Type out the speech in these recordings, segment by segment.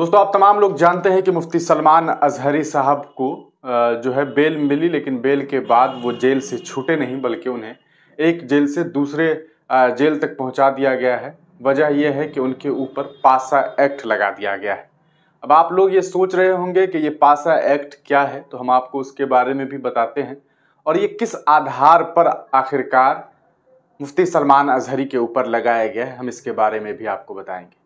दोस्तों आप तमाम लोग जानते हैं कि मुफ्ती सलमान अजहरी साहब को जो है बेल मिली लेकिन बेल के बाद वो जेल से छूटे नहीं बल्कि उन्हें एक जेल से दूसरे जेल तक पहुंचा दिया गया है वजह यह है कि उनके ऊपर पासा एक्ट लगा दिया गया है अब आप लोग ये सोच रहे होंगे कि ये पासा एक्ट क्या है तो हम आपको उसके बारे में भी बताते हैं और ये किस आधार पर आखिरकार मुफ्ती सलमान अजहरी के ऊपर लगाया गया है हम इसके बारे में भी आपको बताएंगे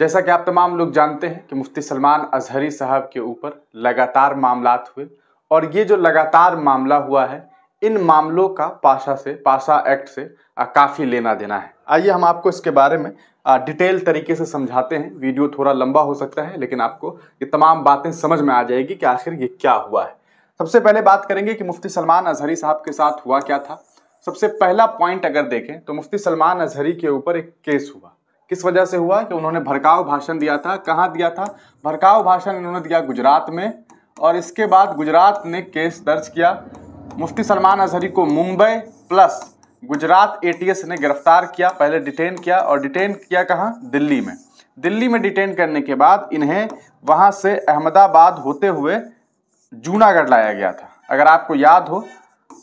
जैसा कि आप तमाम लोग जानते हैं कि मुफ्ती सलमान अजहरी साहब के ऊपर लगातार मामला हुए और ये जो लगातार मामला हुआ है इन मामलों का पाशा से पाशा एक्ट से काफ़ी लेना देना है आइए हम आपको इसके बारे में डिटेल तरीके से समझाते हैं वीडियो थोड़ा लंबा हो सकता है लेकिन आपको ये तमाम बातें समझ में आ जाएगी कि आखिर ये क्या हुआ है सबसे पहले बात करेंगे कि मुफ्ती सलमान अजहरी साहब के साथ हुआ क्या था सबसे पहला पॉइंट अगर देखें तो मुफ्ती सलमान अजहरी के ऊपर एक केस हुआ किस वजह से हुआ कि उन्होंने भड़काऊ भाषण दिया था कहाँ दिया था भड़काऊ भाषण इन्होंने दिया गुजरात में और इसके बाद गुजरात ने केस दर्ज किया मुफ्ती सलमान अजहरी को मुंबई प्लस गुजरात एटीएस ने गिरफ्तार किया पहले डिटेन किया और डिटेन किया कहाँ दिल्ली में दिल्ली में डिटेन करने के बाद इन्हें वहाँ से अहमदाबाद होते हुए जूनागढ़ लाया गया था अगर आपको याद हो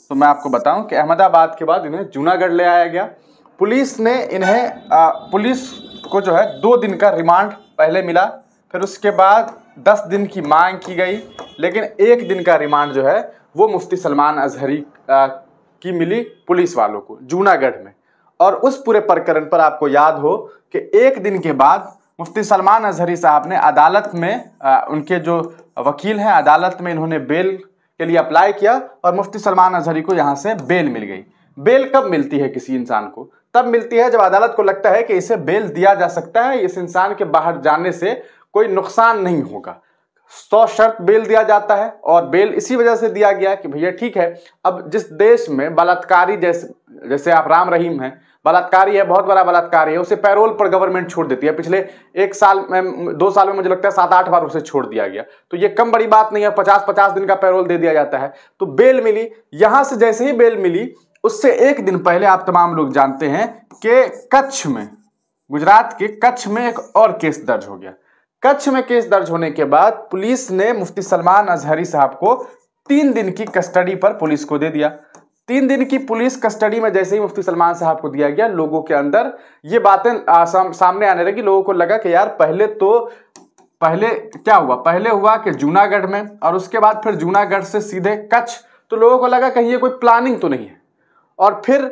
तो मैं आपको बताऊं कि अहमदाबाद के बाद इन्हें जूनागढ़ ले आया गया पुलिस ने इन्हें आ, पुलिस को जो है दो दिन का रिमांड पहले मिला फिर उसके बाद दस दिन की मांग की गई लेकिन एक दिन का रिमांड जो है वो मुफ्ती सलमान अजहरी की मिली पुलिस वालों को जूनागढ़ में और उस पूरे प्रकरण पर आपको याद हो कि एक दिन के बाद मुफ्ती सलमान अजहरी साहब ने अदालत में आ, उनके जो वकील हैं अदालत में इन्होंने बेल के लिए अप्लाई किया और मुफ्ती सलमान अजहरी को यहाँ से बेल मिल गई बेल कब मिलती है किसी इंसान को तब मिलती है जब अदालत को लगता है कि इसे बेल दिया जा सकता है इस इंसान के बाहर जाने से कोई नुकसान नहीं होगा सौ शर्त बेल दिया जाता है और बेल इसी वजह से दिया गया कि भैया ठीक है अब जिस देश में बलात्कारी जैसे जैसे आप राम रहीम हैं बलात्कारी है बहुत बड़ा बलात्कारी है उसे पैरोल पर गवर्नमेंट छोड़ देती है पिछले एक साल में दो साल में मुझे लगता है सात आठ बार उसे छोड़ दिया गया तो ये कम बड़ी बात नहीं है पचास पचास दिन का पैरोल दे दिया जाता है तो बेल मिली यहाँ से जैसे ही बेल मिली उससे एक दिन पहले आप तमाम लोग जानते हैं कि कच्छ में गुजरात के कच्छ में एक और केस दर्ज हो गया कच्छ में केस दर्ज होने के बाद पुलिस ने मुफ्ती सलमान अजहरी साहब को तीन दिन की कस्टडी पर पुलिस को दे दिया तीन दिन की पुलिस कस्टडी में जैसे ही मुफ्ती सलमान साहब को दिया गया लोगों के अंदर ये बातें साम, सामने आने लगी लोगों को लगा कि यार पहले तो पहले क्या हुआ पहले हुआ कि जूनागढ़ में और उसके बाद फिर जूनागढ़ से सीधे कच्छ तो लोगों को लगा कहीं ये कोई प्लानिंग तो नहीं है और फिर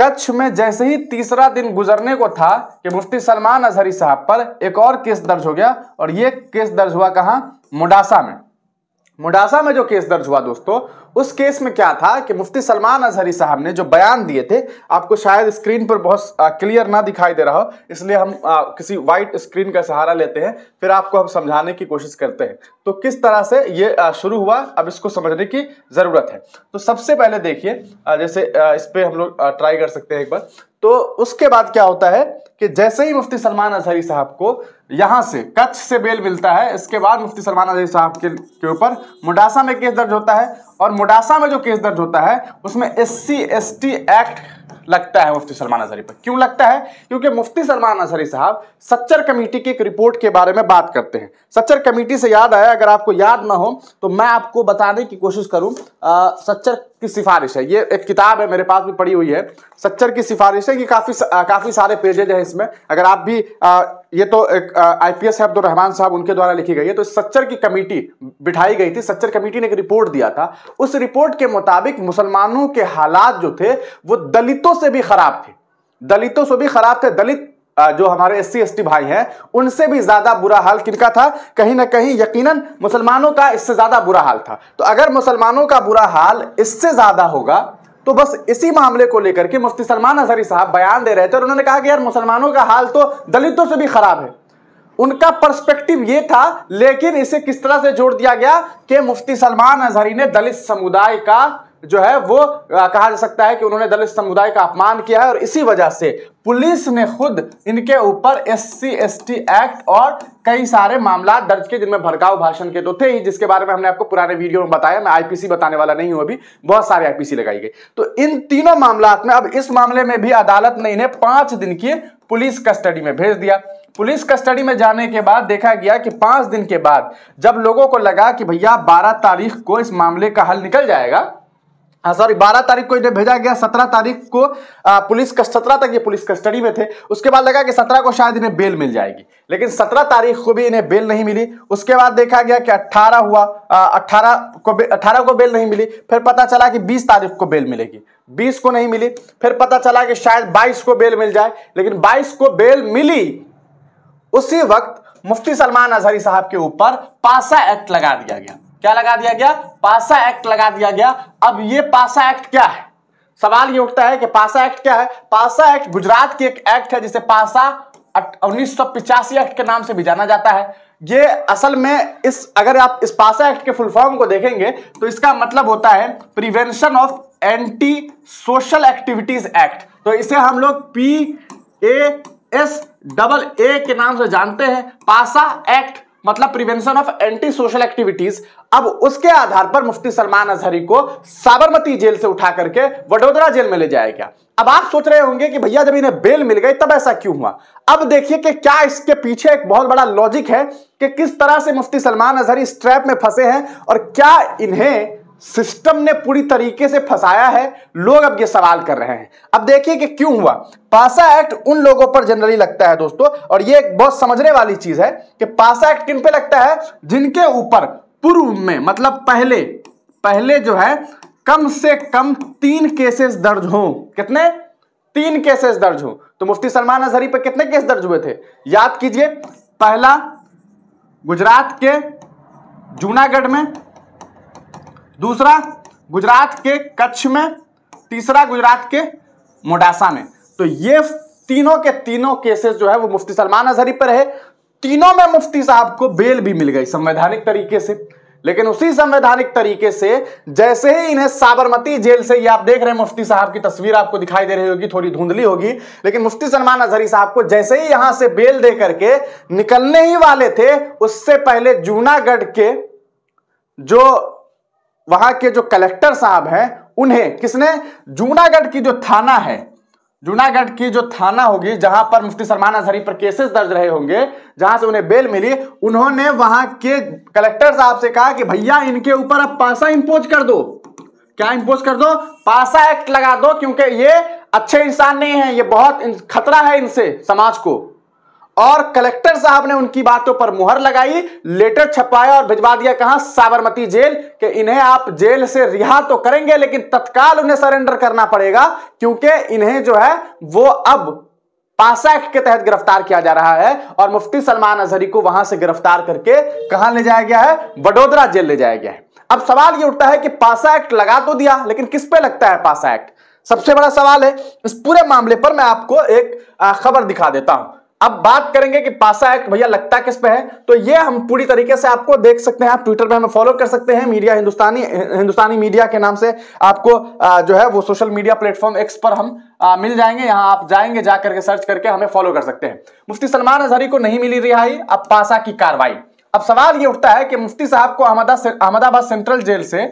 कच्छ में जैसे ही तीसरा दिन गुजरने को था कि मुफ्ती सलमान अजहरी साहब पर एक और केस दर्ज हो गया और ये केस दर्ज हुआ कहाँ मुडासा में मुडासा में जो केस दर्ज हुआ दोस्तों उस केस में क्या था कि मुफ्ती सलमान अजहरी साहब ने जो बयान दिए थे आपको शायद स्क्रीन पर बहुत क्लियर ना दिखाई दे रहा हो इसलिए हम आ, किसी वाइट स्क्रीन का सहारा लेते हैं फिर आपको हम समझाने की कोशिश करते हैं तो किस तरह से ये शुरू हुआ अब इसको समझने की ज़रूरत है तो सबसे पहले देखिए जैसे इस पर हम लोग ट्राई कर सकते हैं एक बार तो उसके बाद क्या होता है कि जैसे ही मुफ्ती सलमान अजहरी साहब को यहाँ से कच्छ से बेल मिलता है इसके बाद मुफ्ती सलमान अजहरी साहब के के ऊपर मुडासा में केस दर्ज होता है और मुडासा में जो केस दर्ज होता है उसमें एस सी एक्ट लगता है मुफ्ती सलमान अजहरी पर क्यों लगता है क्योंकि मुफ्ती सलमान अजहरी साहब सच्चर कमेटी की एक रिपोर्ट के बारे में बात करते हैं सच्चर कमेटी से याद आया अगर आपको याद ना हो तो मैं आपको बताने की कोशिश करूं आ, सच्चर की सिफारिश है ये एक किताब है मेरे पास भी पड़ी हुई है सच्चर की सिफारिश है ये काफ़ी काफ़ी सारे पेजेज हैं इसमें अगर आप भी आ, ये तो आईपीएस एस रहमान साहब उनके द्वारा लिखी गई है तो सच्चर की कमेटी बिठाई गई थी सच्चर कमेटी ने एक रिपोर्ट दिया था उस रिपोर्ट के मुताबिक मुसलमानों के हालात जो थे वो दलितों से भी खराब थे दलितों से भी खराब थे दलित जो हमारे एस सी भाई हैं उनसे भी ज्यादा बुरा हाल किनका था कहीं ना कहीं यकीनन मुसलमानों का इससे ज्यादा बुरा हाल था तो अगर मुसलमानों का बुरा हाल इससे ज्यादा होगा तो बस इसी मामले को लेकर के मुफ्ती सलमान अजहरी साहब बयान दे रहे थे और उन्होंने कहा कि यार मुसलमानों का हाल तो दलितों से भी खराब है उनका पर्सपेक्टिव ये था लेकिन इसे किस तरह से जोड़ दिया गया कि मुफ्ती सलमान अजहरी ने दलित समुदाय का जो है वो कहा जा सकता है कि उन्होंने दलित समुदाय का अपमान किया है और इसी वजह से पुलिस ने खुद इनके ऊपर एस सी एक्ट और कई सारे मामला दर्ज किए जिनमें भड़काऊ भाषण के तो थे ही जिसके बारे में हमने आपको पुराने वीडियो में बताया मैं आईपीसी बताने वाला नहीं हूं अभी बहुत सारे आईपीसी लगाई गई तो इन तीनों मामला में अब इस मामले में भी अदालत ने इन्हें पांच दिन की पुलिस कस्टडी में भेज दिया पुलिस कस्टडी में जाने के बाद देखा गया कि पांच दिन के बाद जब लोगों को लगा कि भैया बारह तारीख को इस मामले का हल निकल जाएगा सॉरी हाँ, बारह तारीख को इन्हें भेजा गया सत्रह तारीख को पुलिस सत्रह तक ये पुलिस कस्टडी में थे उसके बाद लगा कि सत्रह को शायद इन्हें बेल मिल जाएगी लेकिन सत्रह तारीख को भी इन्हें बेल नहीं मिली उसके बाद देखा गया कि अट्ठारह हुआ अट्ठारह को अट्ठारह को बेल नहीं मिली फिर पता चला कि बीस तारीख को बेल मिलेगी बीस को नहीं मिली फिर पता चला कि शायद बाईस को बेल मिल जाए लेकिन बाईस को बेल मिली उसी वक्त मुफ्ती सलमान अजहरी साहब के ऊपर पासा एक्ट लगा दिया गया क्या लगा दिया गया पासा एक्ट लगा दिया गया अब ये पासा एक्ट क्या है सवाल ये उठता है कि पासा एक्ट क्या है पासा एक्ट गुजरात की एक एक्ट है जिसे पासा उन्नीस एक्ट के नाम से भी जाना जाता है ये असल में इस अगर आप इस पासा एक्ट के फुल फॉर्म को देखेंगे तो इसका मतलब होता है prevention of anti social activities act तो इसे हम लोग P A S double A के नाम से जानते हैं पासा एक्ट मतलब prevention of anti social activities अब उसके आधार पर मुफ्ती सलमान अजहरी को साबरमती जेल से उठा करके वडोदरा जेल में ले जाया गया अब आप सोच रहे होंगे कि भैया जब इन्हें बेल मिल गई तब ऐसा क्यों हुआ अब देखिए कि क्या इसके पीछे एक बहुत बड़ा लॉजिक है कि किस तरह से मुफ्ती सलमान अजहरी स्ट्रैप ट्रैप में फंसे हैं और क्या इन्हें सिस्टम ने पूरी तरीके से फंसाया है लोग अब ये सवाल कर रहे हैं अब देखिए कि क्यों हुआ पासा एक्ट उन लोगों पर जनरली लगता है दोस्तों और ये एक बहुत समझने वाली चीज है कि पासा एक्ट किन पे लगता है जिनके ऊपर पूर्व में मतलब पहले पहले जो है कम से कम तीन केसेस दर्ज हों कितने तीन केसेस दर्ज हों तो मुफ्ती सलमान अजहरी पर कितने केस दर्ज हुए थे याद कीजिए पहला गुजरात के जूनागढ़ में दूसरा गुजरात के कच्छ में तीसरा गुजरात के मोडासा में तो ये तीनों के तीनों केसेस जो है वो मुफ्ती सलमान अजहरी पर है तीनों में मुफ्ती साहब को बेल भी मिल गई संवैधानिक तरीके से लेकिन उसी संवैधानिक तरीके से जैसे ही इन्हें साबरमती जेल से ये आप देख रहे हैं मुफ्ती साहब की तस्वीर आपको दिखाई दे रही होगी थोड़ी धुंधली होगी लेकिन मुफ्ती सलमान अजहरी साहब को जैसे ही यहां से बेल दे करके निकलने ही वाले थे उससे पहले जूनागढ़ के जो वहां के जो कलेक्टर साहब हैं उन्हें किसने जूनागढ़ की जो थाना है जूनागढ़ की जो थाना होगी जहां पर मुफ्ती सलमान अजहरी पर केसेस दर्ज रहे होंगे जहां से उन्हें बेल मिली उन्होंने वहां के कलेक्टर साहब से कहा कि भैया इनके ऊपर अब पासा इंपोज कर दो क्या इंपोज कर दो पासा एक्ट लगा दो क्योंकि ये अच्छे इंसान नहीं है ये बहुत खतरा है इनसे समाज को और कलेक्टर साहब ने उनकी बातों पर मुहर लगाई लेटर छपाया और भिजवा दिया कहा साबरमती जेल कि इन्हें आप जेल से रिहा तो करेंगे लेकिन तत्काल उन्हें सरेंडर करना पड़ेगा क्योंकि इन्हें जो है वो अब पासा एक्ट के तहत गिरफ्तार किया जा रहा है और मुफ्ती सलमान अजहरी को वहां से गिरफ्तार करके कहा ले जाया गया है वडोदरा जेल ले जाया गया है अब सवाल यह उठता है कि पासा एक्ट लगा तो दिया लेकिन किस पे लगता है पासा एक्ट सबसे बड़ा सवाल है इस पूरे मामले पर मैं आपको एक खबर दिखा देता हूं अब बात करेंगे कि पासा एक्ट भैया लगता किस पे है तो ये हम पूरी तरीके से आपको देख सकते हैं आप ट्विटर पे हमें फॉलो कर सकते हैं मीडिया हिंदुस्तानी हिंदुस्तानी मीडिया के नाम से आपको जो है वो सोशल मीडिया प्लेटफॉर्म एक्स पर हम मिल जाएंगे यहाँ आप जाएंगे जाकर के सर्च करके हमें फॉलो कर सकते हैं मुफ्ती सलमान अजहरी को नहीं मिली रिहाई अब पासा की कार्रवाई अब सवाल ये उठता है कि मुफ्ती साहब को अहमदाबाद सेंट्रल जेल से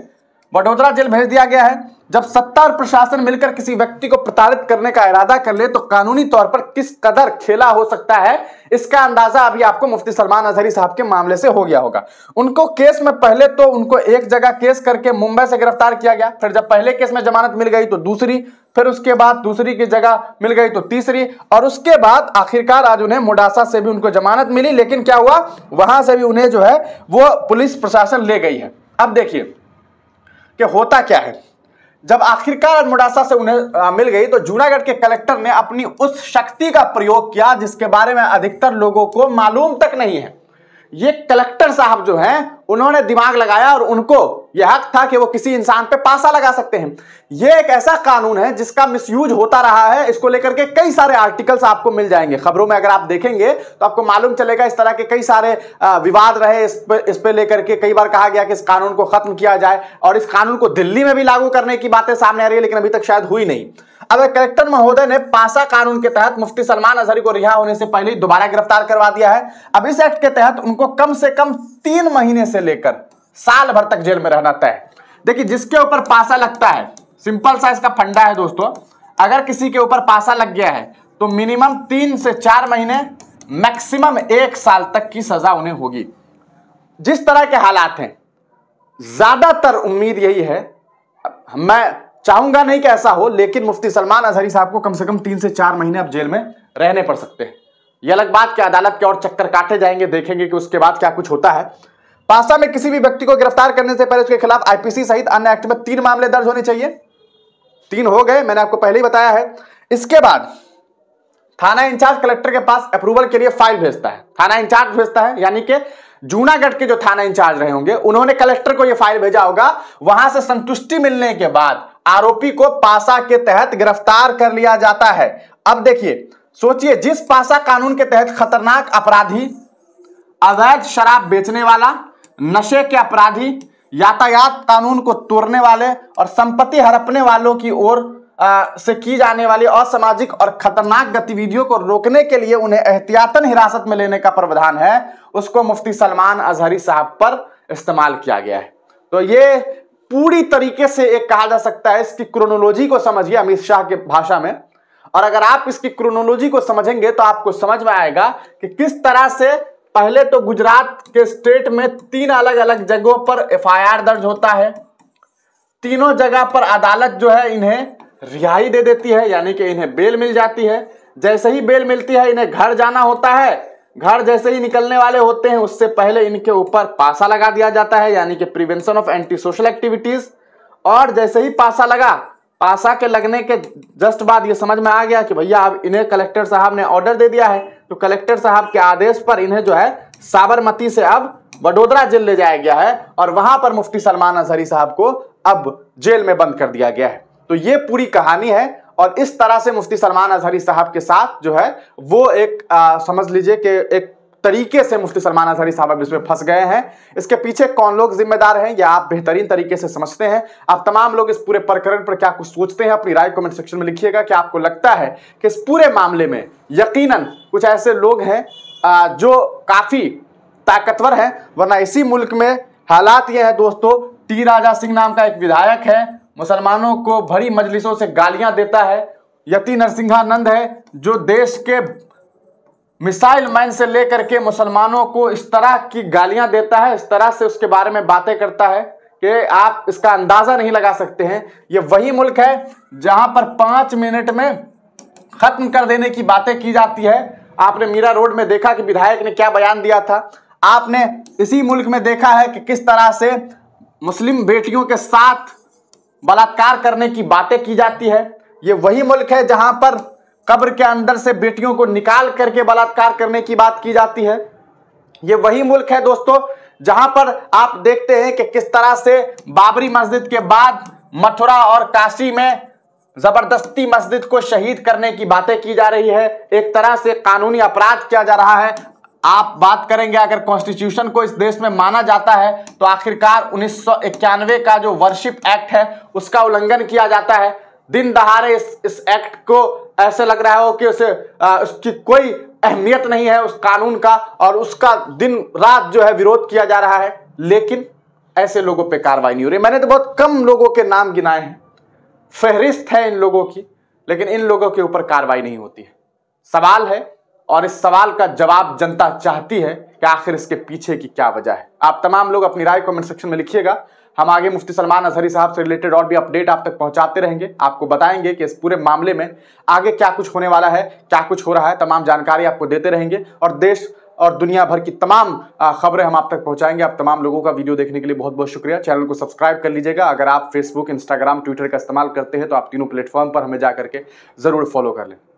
वडोदरा जेल भेज दिया गया है जब सत्ता और प्रशासन मिलकर किसी व्यक्ति को प्रताड़ित करने का इरादा कर ले तो कानूनी तौर पर किस कदर खेला हो सकता है इसका अंदाजा अभी आपको मुफ्ती सलमान अजहरी साहब के मामले से हो गया होगा उनको केस में पहले तो उनको एक जगह केस करके मुंबई से गिरफ्तार किया गया फिर जब पहले केस में जमानत मिल गई तो दूसरी फिर उसके बाद दूसरी की जगह मिल गई तो तीसरी और उसके बाद आखिरकार आज उन्हें मोडासा से भी उनको जमानत मिली लेकिन क्या हुआ वहां से भी उन्हें जो है वो पुलिस प्रशासन ले गई है अब देखिए कि होता क्या है जब आखिरकार अल्मोडासा से उन्हें मिल गई तो जूनागढ़ के कलेक्टर ने अपनी उस शक्ति का प्रयोग किया जिसके बारे में अधिकतर लोगों को मालूम तक नहीं है ये कलेक्टर साहब जो हैं उन्होंने दिमाग लगाया और उनको यह हक था कि वो किसी इंसान पे पासा लगा सकते हैं ये एक ऐसा कानून है जिसका मिसयूज होता रहा है इसको लेकर के कई सारे आर्टिकल्स आपको मिल जाएंगे खबरों में अगर आप देखेंगे तो आपको मालूम चलेगा इस तरह के कई सारे विवाद रहे इस पे, इस पे लेकर के कई बार कहा गया कि इस कानून को खत्म किया जाए और इस कानून को दिल्ली में भी लागू करने की बातें सामने आ रही है लेकिन अभी तक शायद हुई नहीं अब कलेक्टर महोदय ने पासा कानून के तहत मुफ्ती सलमान अजहरी को रिहा होने से पहले दोबारा गिरफ्तार करवा दिया है अब इस एक्ट के तहत उनको कम से कम तीन महीने से लेकर साल भर तक जेल में रहना तय देखिए जिसके ऊपर पासा लगता है सिंपल सा इसका फंडा है दोस्तों अगर किसी के ऊपर पासा लग गया है तो मिनिमम तीन से चार महीने मैक्सिमम एक साल तक की सजा उन्हें होगी जिस तरह के हालात हैं ज्यादातर उम्मीद यही है मैं चाहूंगा नहीं कि ऐसा हो लेकिन मुफ्ती सलमान अजहरी साहब को कम से कम तीन से चार महीने अब जेल में रहने पड़ सकते हैं यह अलग बात कि अदालत के और चक्कर काटे जाएंगे देखेंगे कि उसके बाद क्या कुछ होता है पासा में किसी भी व्यक्ति को गिरफ्तार करने से पहले उसके खिलाफ आईपीसी सहित अन्य एक्ट में तीन मामले दर्ज होने चाहिए तीन हो गए मैंने आपको पहले ही बताया है इसके बाद थाना इंचार्ज कलेक्टर के पास अप्रूवल के लिए फाइल भेजता है थाना इंचार्ज भेजता है यानी कि जूनागढ़ के जो थाना इंचार्ज रहे होंगे उन्होंने कलेक्टर को यह फाइल भेजा होगा वहां से संतुष्टि मिलने के बाद आरोपी को पासा के तहत गिरफ्तार कर लिया जाता है अब देखिए सोचिए जिस पासा कानून के तहत खतरनाक अपराधी अवैध शराब बेचने वाला नशे के अपराधी यातायात कानून को तोड़ने वाले और संपत्ति हड़पने वालों की ओर से की जाने वाली असामाजिक और, और खतरनाक गतिविधियों को रोकने के लिए उन्हें एहतियातन हिरासत में लेने का प्रावधान है उसको मुफ्ती सलमान अजहरी साहब पर इस्तेमाल किया गया है तो ये पूरी तरीके से एक कहा जा सकता है इसकी क्रोनोलॉजी को समझिए अमित शाह के भाषा में और अगर आप इसकी क्रोनोलॉजी को समझेंगे तो आपको समझ में आएगा कि किस तरह से पहले तो गुजरात के स्टेट में तीन अलग अलग जगहों पर एफआईआर दर्ज होता है तीनों जगह पर अदालत जो है इन्हें रिहाई दे देती है यानी कि इन्हें बेल मिल जाती है जैसे ही बेल मिलती है इन्हें घर जाना होता है घर जैसे ही निकलने वाले होते हैं उससे पहले इनके ऊपर पासा लगा दिया जाता है यानी कि prevention of anti social activities और जैसे ही पासा लगा पासा के लगने के जस्ट बाद ये समझ में आ गया कि भैया अब इन्हें कलेक्टर साहब ने ऑर्डर दे दिया है तो कलेक्टर साहब के आदेश पर इन्हें जो है साबरमती से अब वडोदरा जेल ले जाया गया है और वहां पर मुफ्ती सलमान अजहरी साहब को अब जेल में बंद कर दिया गया है तो ये पूरी कहानी है और इस तरह से मुफ्ती सलमान अजहरी साहब के साथ जो है वो एक आ, समझ लीजिए कि एक तरीके से मुफ्ती सलमान अजहरी साहब इसमें फंस गए हैं इसके पीछे कौन लोग जिम्मेदार हैं या आप बेहतरीन तरीके से समझते हैं आप तमाम लोग इस पूरे प्रकरण पर क्या कुछ सोचते हैं अपनी राय कमेंट सेक्शन में लिखिएगा कि आपको लगता है कि इस पूरे मामले में यकीनन कुछ ऐसे लोग हैं जो काफ़ी ताकतवर हैं वरना इसी मुल्क में हालात यह है दोस्तों टी राजा सिंह नाम का एक विधायक है मुसलमानों को भरी मजलिसों से गालियां देता है यति नरसिंहानंद है जो देश के मिसाइल मैन से लेकर के मुसलमानों को इस तरह की गालियां देता है इस तरह से उसके बारे में बातें करता है कि आप इसका अंदाज़ा नहीं लगा सकते हैं ये वही मुल्क है जहां पर पाँच मिनट में ख़त्म कर देने की बातें की जाती है आपने मीरा रोड में देखा कि विधायक ने क्या बयान दिया था आपने इसी मुल्क में देखा है कि किस तरह से मुस्लिम बेटियों के साथ बलात्कार करने की बातें की जाती है ये वही मुल्क है जहां पर कब्र के अंदर से बेटियों को निकाल करके बलात्कार करने की बात की जाती है ये वही मुल्क है दोस्तों जहां पर आप देखते हैं कि किस तरह से बाबरी मस्जिद के बाद मथुरा और काशी में जबरदस्ती मस्जिद को शहीद करने की बातें की जा रही है एक तरह से कानूनी अपराध किया जा रहा है आप बात करेंगे अगर कॉन्स्टिट्यूशन को इस देश में माना जाता है तो आखिरकार उन्नीस का जो वर्शिप एक्ट है उसका उल्लंघन किया जाता है दिन दहाड़े इस, इस एक्ट को ऐसे लग रहा हो कि उसे आ, उसकी कोई अहमियत नहीं है उस कानून का और उसका दिन रात जो है विरोध किया जा रहा है लेकिन ऐसे लोगों पे कार्रवाई नहीं हो रही मैंने तो बहुत कम लोगों के नाम गिनाए हैं फहरिस्त है इन लोगों की लेकिन इन लोगों के ऊपर कार्रवाई नहीं होती है सवाल है और इस सवाल का जवाब जनता चाहती है कि आखिर इसके पीछे की क्या वजह है आप तमाम लोग अपनी राय कमेंट सेक्शन में लिखिएगा हम आगे मुफ्ती सलमान अजहरी साहब से रिलेटेड और भी अपडेट आप तक पहुंचाते रहेंगे आपको बताएंगे कि इस पूरे मामले में आगे क्या कुछ होने वाला है क्या कुछ हो रहा है तमाम जानकारी आपको देते रहेंगे और देश और दुनिया भर की तमाम खबरें हम आप तक पहुंचाएंगे आप तमाम लोगों का वीडियो देखने के लिए बहुत बहुत शुक्रिया चैनल को सब्सक्राइब कर लीजिएगा अगर आप फेसबुक इंस्टाग्राम ट्विटर का इस्तेमाल करते हैं तो आप तीनों प्लेटफॉर्म पर हमें जा करके ज़रूर फॉलो कर लें